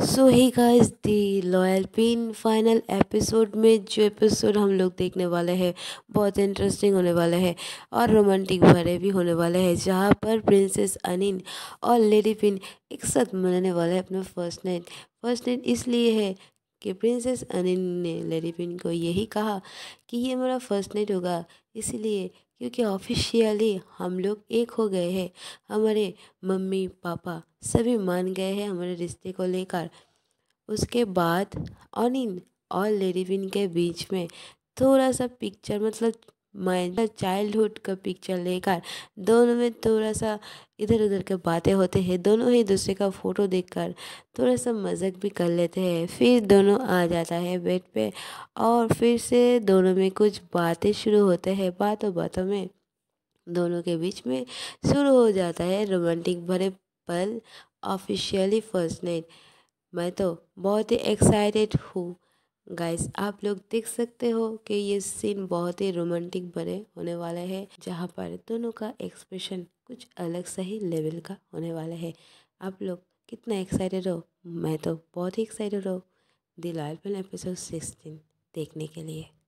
so hi guys the loyal pin final episode में जो episode हम लोग देखने वाले हैं बहुत इंटरेस्टिंग होने वाला है और रोमांटिक भरे भी होने वाले हैं जहाँ पर प्रिंसेस अनिन और लेडी पिन एक साथ मनाने वाले हैं अपना फर्स्ट नाइट फर्स्ट नाइट इसलिए है कि प्रिंसेस अनिन ने लेडी पिन को यही कहा कि ये मेरा फर्स्ट नाइट होगा इसलिए क्योंकि ऑफिशियली हम लोग एक हो गए हैं हमारे मम्मी पापा सभी मान गए हैं हमारे रिश्ते को लेकर उसके बाद अनिन और लेडीविन के बीच में थोड़ा सा पिक्चर मतलब माइंड चाइल्डहुड का पिक्चर लेकर दोनों में थोड़ा सा इधर उधर के बातें होते हैं दोनों ही दूसरे का फ़ोटो देखकर थोड़ा सा मजाक भी कर लेते हैं फिर दोनों आ जाता है बेड पे और फिर से दोनों में कुछ बातें शुरू होते हैं बातों बातों में दोनों के बीच में शुरू हो जाता है रोमांटिक भरे पल ऑफिशियली फर्स्ट नाइट मैं तो बहुत ही एक्साइटेड हूँ गाइस आप लोग देख सकते हो कि ये सीन बहुत ही रोमांटिक बने होने वाला है जहाँ पर दोनों का एक्सप्रेशन कुछ अलग सा ही लेवल का होने वाला है आप लोग कितना एक्साइटेड हो मैं तो बहुत ही एक्साइटेड हूँ दिलाल फिल्म एपिसोड सिक्सटीन देखने के लिए